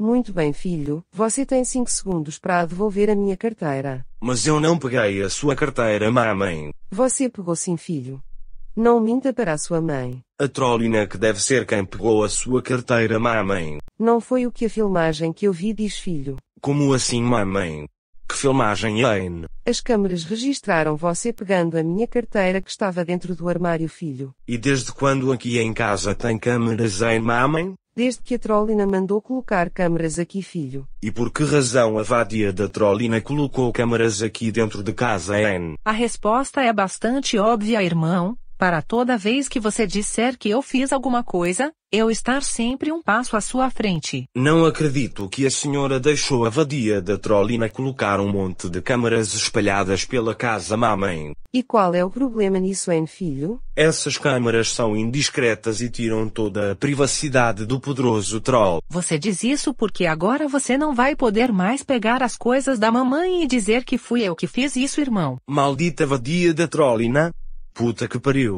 Muito bem, filho, você tem 5 segundos para devolver a minha carteira. Mas eu não peguei a sua carteira, mamãe. Você pegou sim, filho. Não minta para a sua mãe. A Trolina que deve ser quem pegou a sua carteira, mamãe. Não foi o que a filmagem que eu vi diz, filho. Como assim, mamãe? Que filmagem, Elaine? É? As câmeras registraram você pegando a minha carteira que estava dentro do armário, filho. E desde quando aqui em casa tem câmeras em mamãe? Desde que a Trollina mandou colocar câmeras aqui, filho. E por que razão a vadia da Trollina colocou câmeras aqui dentro de casa, Anne? A resposta é bastante óbvia, irmão. Para toda vez que você disser que eu fiz alguma coisa, eu estar sempre um passo à sua frente. Não acredito que a senhora deixou a vadia da Trolina colocar um monte de câmaras espalhadas pela casa mamãe. E qual é o problema nisso, hein, filho? Essas câmaras são indiscretas e tiram toda a privacidade do poderoso troll. Você diz isso porque agora você não vai poder mais pegar as coisas da mamãe e dizer que fui eu que fiz isso, irmão. Maldita vadia da Trolina, Puta que pariu.